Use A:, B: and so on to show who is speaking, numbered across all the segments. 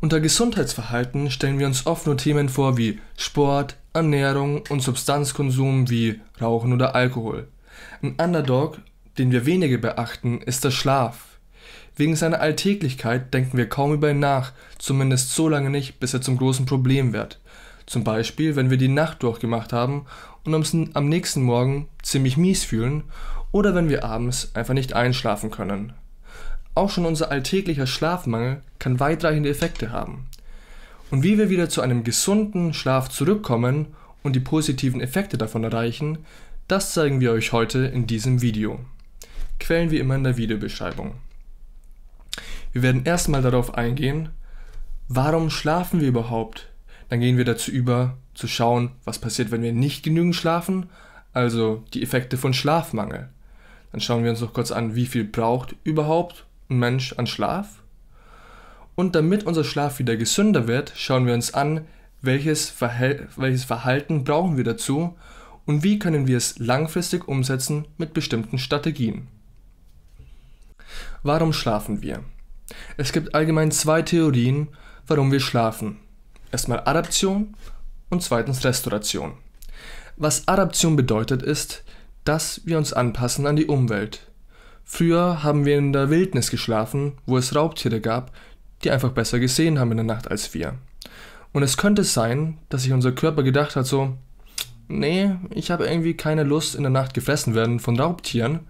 A: Unter Gesundheitsverhalten stellen wir uns oft nur Themen vor wie Sport, Ernährung und Substanzkonsum wie Rauchen oder Alkohol. Ein Underdog, den wir wenige beachten, ist der Schlaf. Wegen seiner Alltäglichkeit denken wir kaum über ihn nach, zumindest so lange nicht, bis er zum großen Problem wird. Zum Beispiel, wenn wir die Nacht durchgemacht haben und uns am nächsten Morgen ziemlich mies fühlen oder wenn wir abends einfach nicht einschlafen können. Auch schon unser alltäglicher Schlafmangel kann weitreichende Effekte haben. Und wie wir wieder zu einem gesunden Schlaf zurückkommen und die positiven Effekte davon erreichen, das zeigen wir euch heute in diesem Video. Quellen wie immer in der Videobeschreibung. Wir werden erstmal darauf eingehen, warum schlafen wir überhaupt? Dann gehen wir dazu über, zu schauen, was passiert, wenn wir nicht genügend schlafen, also die Effekte von Schlafmangel. Dann schauen wir uns noch kurz an, wie viel braucht überhaupt Mensch an Schlaf? Und damit unser Schlaf wieder gesünder wird, schauen wir uns an, welches, Verhält welches Verhalten brauchen wir dazu und wie können wir es langfristig umsetzen mit bestimmten Strategien. Warum schlafen wir? Es gibt allgemein zwei Theorien, warum wir schlafen. Erstmal Adaption und zweitens Restauration. Was Adaption bedeutet ist, dass wir uns anpassen an die Umwelt. Früher haben wir in der Wildnis geschlafen, wo es Raubtiere gab, die einfach besser gesehen haben in der Nacht als wir. Und es könnte sein, dass sich unser Körper gedacht hat so, nee, ich habe irgendwie keine Lust in der Nacht gefressen werden von Raubtieren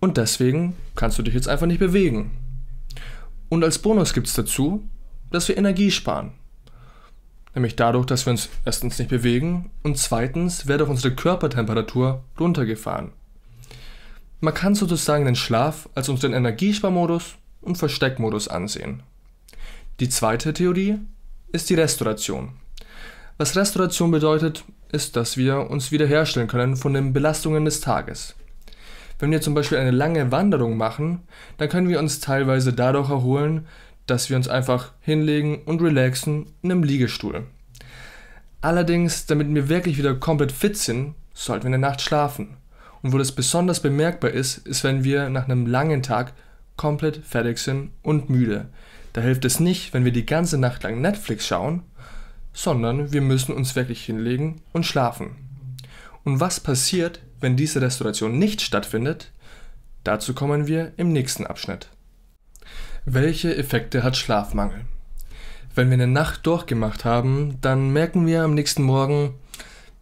A: und deswegen kannst du dich jetzt einfach nicht bewegen. Und als Bonus gibt es dazu, dass wir Energie sparen. Nämlich dadurch, dass wir uns erstens nicht bewegen und zweitens wird auch unsere Körpertemperatur runtergefahren. Man kann sozusagen den Schlaf als unseren Energiesparmodus und Versteckmodus ansehen. Die zweite Theorie ist die Restauration. Was Restauration bedeutet, ist, dass wir uns wiederherstellen können von den Belastungen des Tages. Wenn wir zum Beispiel eine lange Wanderung machen, dann können wir uns teilweise dadurch erholen, dass wir uns einfach hinlegen und relaxen in einem Liegestuhl. Allerdings, damit wir wirklich wieder komplett fit sind, sollten wir in der Nacht schlafen. Und wo das besonders bemerkbar ist, ist, wenn wir nach einem langen Tag komplett fertig sind und müde. Da hilft es nicht, wenn wir die ganze Nacht lang Netflix schauen, sondern wir müssen uns wirklich hinlegen und schlafen. Und was passiert, wenn diese Restauration nicht stattfindet? Dazu kommen wir im nächsten Abschnitt. Welche Effekte hat Schlafmangel? Wenn wir eine Nacht durchgemacht haben, dann merken wir am nächsten Morgen,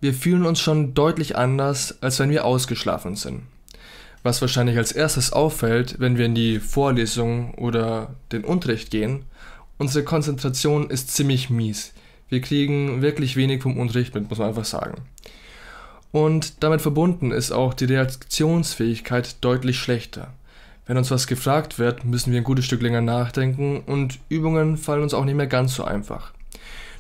A: wir fühlen uns schon deutlich anders, als wenn wir ausgeschlafen sind. Was wahrscheinlich als erstes auffällt, wenn wir in die Vorlesung oder den Unterricht gehen, unsere Konzentration ist ziemlich mies. Wir kriegen wirklich wenig vom Unterricht mit, muss man einfach sagen. Und damit verbunden ist auch die Reaktionsfähigkeit deutlich schlechter. Wenn uns was gefragt wird, müssen wir ein gutes Stück länger nachdenken und Übungen fallen uns auch nicht mehr ganz so einfach.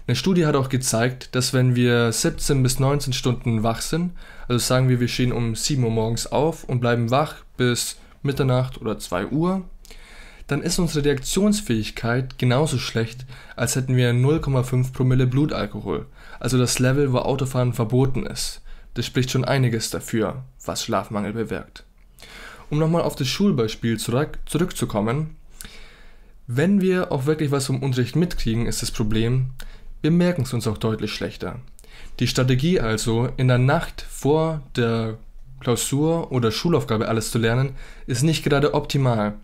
A: Eine Studie hat auch gezeigt, dass wenn wir 17 bis 19 Stunden wach sind, also sagen wir, wir stehen um 7 Uhr morgens auf und bleiben wach bis Mitternacht oder 2 Uhr, dann ist unsere Reaktionsfähigkeit genauso schlecht, als hätten wir 0,5 Promille Blutalkohol, also das Level, wo Autofahren verboten ist. Das spricht schon einiges dafür, was Schlafmangel bewirkt. Um nochmal auf das Schulbeispiel zurück, zurückzukommen, wenn wir auch wirklich was vom Unterricht mitkriegen, ist das Problem, wir merken es uns auch deutlich schlechter. Die Strategie also, in der Nacht vor der Klausur oder Schulaufgabe alles zu lernen, ist nicht gerade optimal.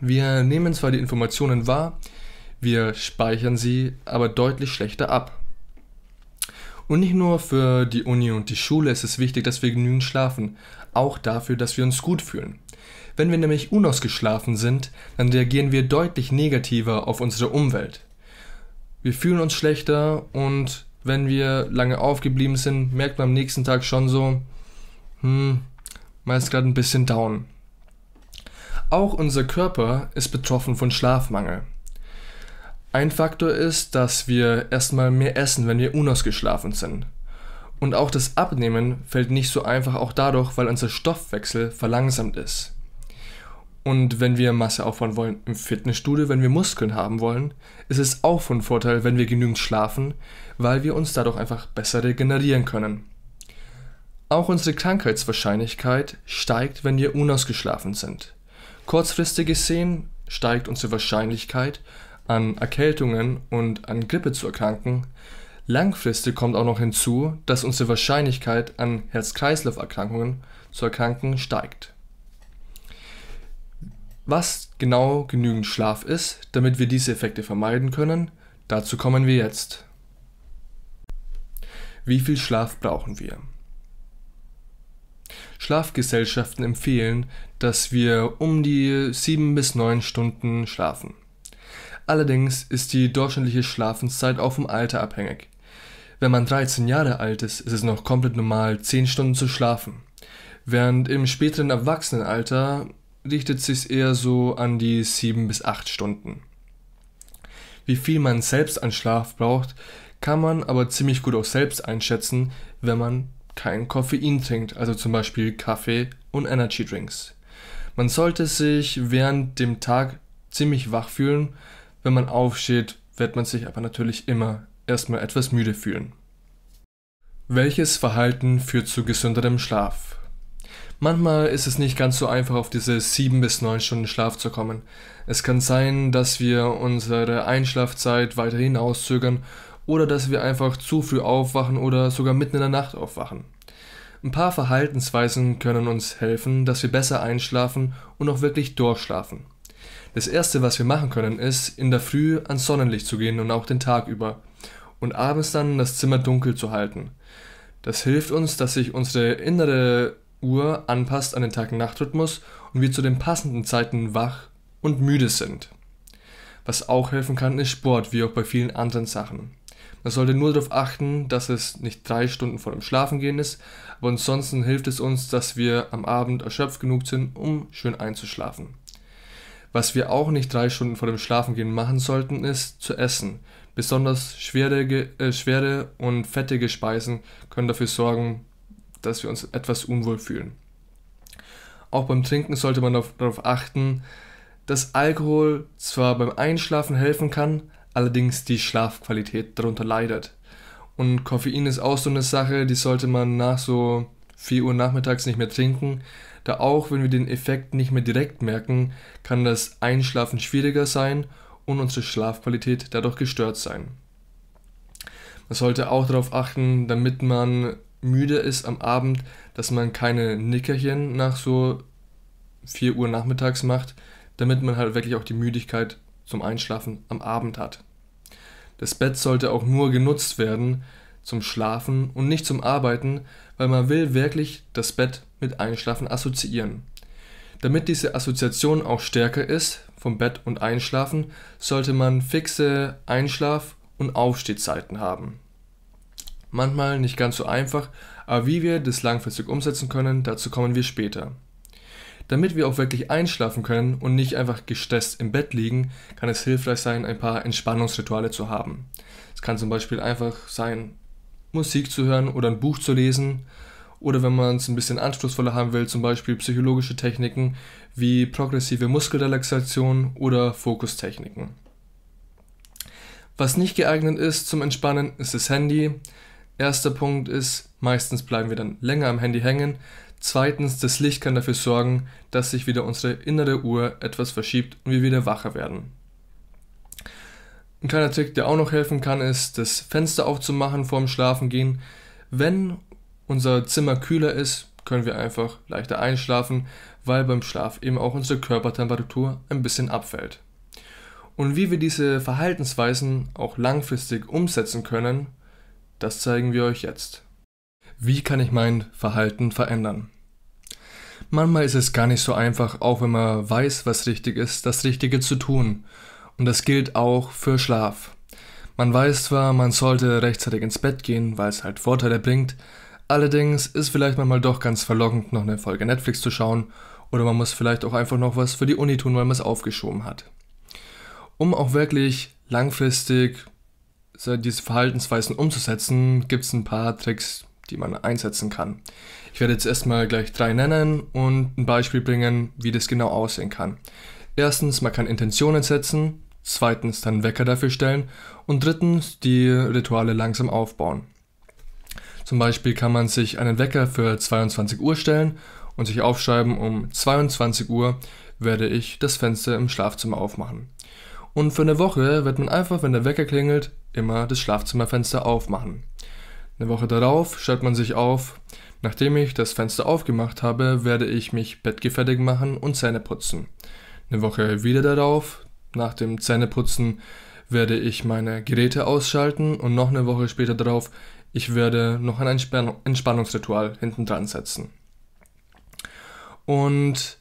A: Wir nehmen zwar die Informationen wahr, wir speichern sie aber deutlich schlechter ab. Und nicht nur für die Uni und die Schule ist es wichtig, dass wir genügend schlafen, auch dafür, dass wir uns gut fühlen. Wenn wir nämlich unausgeschlafen sind, dann reagieren wir deutlich negativer auf unsere Umwelt wir fühlen uns schlechter und wenn wir lange aufgeblieben sind, merkt man am nächsten Tag schon so, hm, man ist gerade ein bisschen down. Auch unser Körper ist betroffen von Schlafmangel. Ein Faktor ist, dass wir erstmal mehr essen, wenn wir unausgeschlafen sind. Und auch das Abnehmen fällt nicht so einfach auch dadurch, weil unser Stoffwechsel verlangsamt ist. Und wenn wir Masse aufbauen wollen im Fitnessstudio, wenn wir Muskeln haben wollen, ist es auch von Vorteil, wenn wir genügend schlafen, weil wir uns dadurch einfach besser regenerieren können. Auch unsere Krankheitswahrscheinlichkeit steigt, wenn wir unausgeschlafen sind. Kurzfristig gesehen steigt unsere Wahrscheinlichkeit, an Erkältungen und an Grippe zu erkranken. Langfristig kommt auch noch hinzu, dass unsere Wahrscheinlichkeit, an Herz-Kreislauf-Erkrankungen zu erkranken, steigt. Was genau genügend Schlaf ist, damit wir diese Effekte vermeiden können, dazu kommen wir jetzt. Wie viel Schlaf brauchen wir? Schlafgesellschaften empfehlen, dass wir um die 7 bis 9 Stunden schlafen. Allerdings ist die durchschnittliche Schlafenszeit auch vom Alter abhängig. Wenn man 13 Jahre alt ist, ist es noch komplett normal, 10 Stunden zu schlafen. Während im späteren Erwachsenenalter richtet sich eher so an die 7 bis 8 Stunden. Wie viel man selbst an Schlaf braucht, kann man aber ziemlich gut auch selbst einschätzen, wenn man kein Koffein trinkt, also zum Beispiel Kaffee und Energy Drinks. Man sollte sich während dem Tag ziemlich wach fühlen, wenn man aufsteht, wird man sich aber natürlich immer erstmal etwas müde fühlen. Welches Verhalten führt zu gesünderem Schlaf? Manchmal ist es nicht ganz so einfach, auf diese sieben bis neun Stunden Schlaf zu kommen. Es kann sein, dass wir unsere Einschlafzeit weiter hinauszögern oder dass wir einfach zu früh aufwachen oder sogar mitten in der Nacht aufwachen. Ein paar Verhaltensweisen können uns helfen, dass wir besser einschlafen und auch wirklich durchschlafen. Das erste, was wir machen können, ist, in der Früh ans Sonnenlicht zu gehen und auch den Tag über und abends dann das Zimmer dunkel zu halten. Das hilft uns, dass sich unsere innere Uhr anpasst an den Tag-Nacht-Rhythmus und wir zu den passenden Zeiten wach und müde sind. Was auch helfen kann, ist Sport, wie auch bei vielen anderen Sachen. Man sollte nur darauf achten, dass es nicht drei Stunden vor dem Schlafengehen ist, aber ansonsten hilft es uns, dass wir am Abend erschöpft genug sind, um schön einzuschlafen. Was wir auch nicht drei Stunden vor dem Schlafengehen machen sollten, ist zu essen. Besonders schwere, äh, schwere und fettige Speisen können dafür sorgen, dass wir uns etwas unwohl fühlen. Auch beim Trinken sollte man darauf achten, dass Alkohol zwar beim Einschlafen helfen kann, allerdings die Schlafqualität darunter leidet. Und Koffein ist auch so eine Sache, die sollte man nach so 4 Uhr nachmittags nicht mehr trinken, da auch wenn wir den Effekt nicht mehr direkt merken, kann das Einschlafen schwieriger sein und unsere Schlafqualität dadurch gestört sein. Man sollte auch darauf achten, damit man müde ist am Abend, dass man keine Nickerchen nach so 4 Uhr nachmittags macht, damit man halt wirklich auch die Müdigkeit zum Einschlafen am Abend hat. Das Bett sollte auch nur genutzt werden zum Schlafen und nicht zum Arbeiten, weil man will wirklich das Bett mit Einschlafen assoziieren. Damit diese Assoziation auch stärker ist vom Bett und Einschlafen, sollte man fixe Einschlaf- und Aufstehzeiten haben manchmal nicht ganz so einfach, aber wie wir das langfristig umsetzen können, dazu kommen wir später. Damit wir auch wirklich einschlafen können und nicht einfach gestresst im Bett liegen, kann es hilfreich sein, ein paar Entspannungsrituale zu haben. Es kann zum Beispiel einfach sein, Musik zu hören oder ein Buch zu lesen. Oder wenn man es ein bisschen anspruchsvoller haben will, zum Beispiel psychologische Techniken wie progressive Muskelrelaxation oder Fokustechniken. Was nicht geeignet ist zum Entspannen, ist das Handy, Erster Punkt ist, meistens bleiben wir dann länger am Handy hängen. Zweitens, das Licht kann dafür sorgen, dass sich wieder unsere innere Uhr etwas verschiebt und wir wieder wacher werden. Ein kleiner Trick, der auch noch helfen kann, ist, das Fenster aufzumachen vorm Schlafengehen. Wenn unser Zimmer kühler ist, können wir einfach leichter einschlafen, weil beim Schlaf eben auch unsere Körpertemperatur ein bisschen abfällt. Und wie wir diese Verhaltensweisen auch langfristig umsetzen können, das zeigen wir euch jetzt. Wie kann ich mein Verhalten verändern? Manchmal ist es gar nicht so einfach, auch wenn man weiß, was richtig ist, das Richtige zu tun. Und das gilt auch für Schlaf. Man weiß zwar, man sollte rechtzeitig ins Bett gehen, weil es halt Vorteile bringt, allerdings ist vielleicht manchmal doch ganz verlockend, noch eine Folge Netflix zu schauen oder man muss vielleicht auch einfach noch was für die Uni tun, weil man es aufgeschoben hat. Um auch wirklich langfristig diese Verhaltensweisen umzusetzen, gibt es ein paar Tricks, die man einsetzen kann. Ich werde jetzt erstmal gleich drei nennen und ein Beispiel bringen, wie das genau aussehen kann. Erstens, man kann Intentionen setzen, zweitens dann Wecker dafür stellen und drittens die Rituale langsam aufbauen. Zum Beispiel kann man sich einen Wecker für 22 Uhr stellen und sich aufschreiben, um 22 Uhr werde ich das Fenster im Schlafzimmer aufmachen. Und für eine Woche wird man einfach, wenn der Wecker klingelt, immer das Schlafzimmerfenster aufmachen. Eine Woche darauf stellt man sich auf, nachdem ich das Fenster aufgemacht habe, werde ich mich bettgefertigt machen und Zähne putzen. Eine Woche wieder darauf, nach dem Zähneputzen, werde ich meine Geräte ausschalten und noch eine Woche später darauf, ich werde noch ein Entspannungsritual hinten dran setzen. Und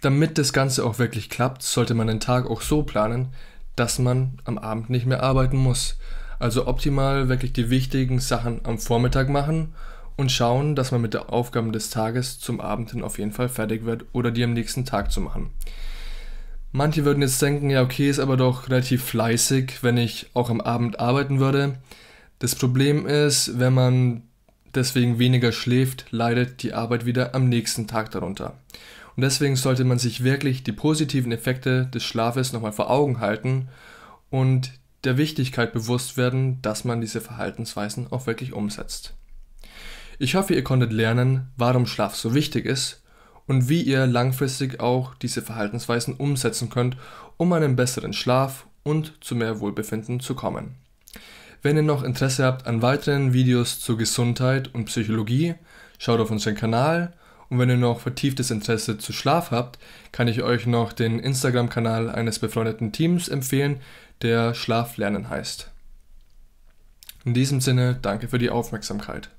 A: damit das Ganze auch wirklich klappt, sollte man den Tag auch so planen, dass man am Abend nicht mehr arbeiten muss. Also optimal wirklich die wichtigen Sachen am Vormittag machen und schauen, dass man mit den Aufgaben des Tages zum Abend hin auf jeden Fall fertig wird oder die am nächsten Tag zu machen. Manche würden jetzt denken, ja okay, ist aber doch relativ fleißig, wenn ich auch am Abend arbeiten würde. Das Problem ist, wenn man deswegen weniger schläft, leidet die Arbeit wieder am nächsten Tag darunter. Und deswegen sollte man sich wirklich die positiven Effekte des Schlafes nochmal vor Augen halten und der Wichtigkeit bewusst werden, dass man diese Verhaltensweisen auch wirklich umsetzt. Ich hoffe, ihr konntet lernen, warum Schlaf so wichtig ist und wie ihr langfristig auch diese Verhaltensweisen umsetzen könnt, um einen besseren Schlaf und zu mehr Wohlbefinden zu kommen. Wenn ihr noch Interesse habt an weiteren Videos zur Gesundheit und Psychologie, schaut auf unseren Kanal und wenn ihr noch vertieftes Interesse zu Schlaf habt, kann ich euch noch den Instagram-Kanal eines befreundeten Teams empfehlen, der Schlaflernen heißt. In diesem Sinne, danke für die Aufmerksamkeit.